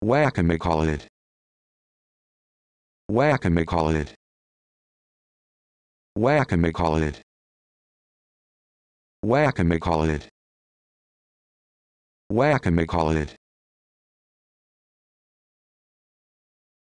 Whack-a-may call it. Whack-a-may call it. Whack-a-may call it. Whack-a-may call it. Whack-a-may call it.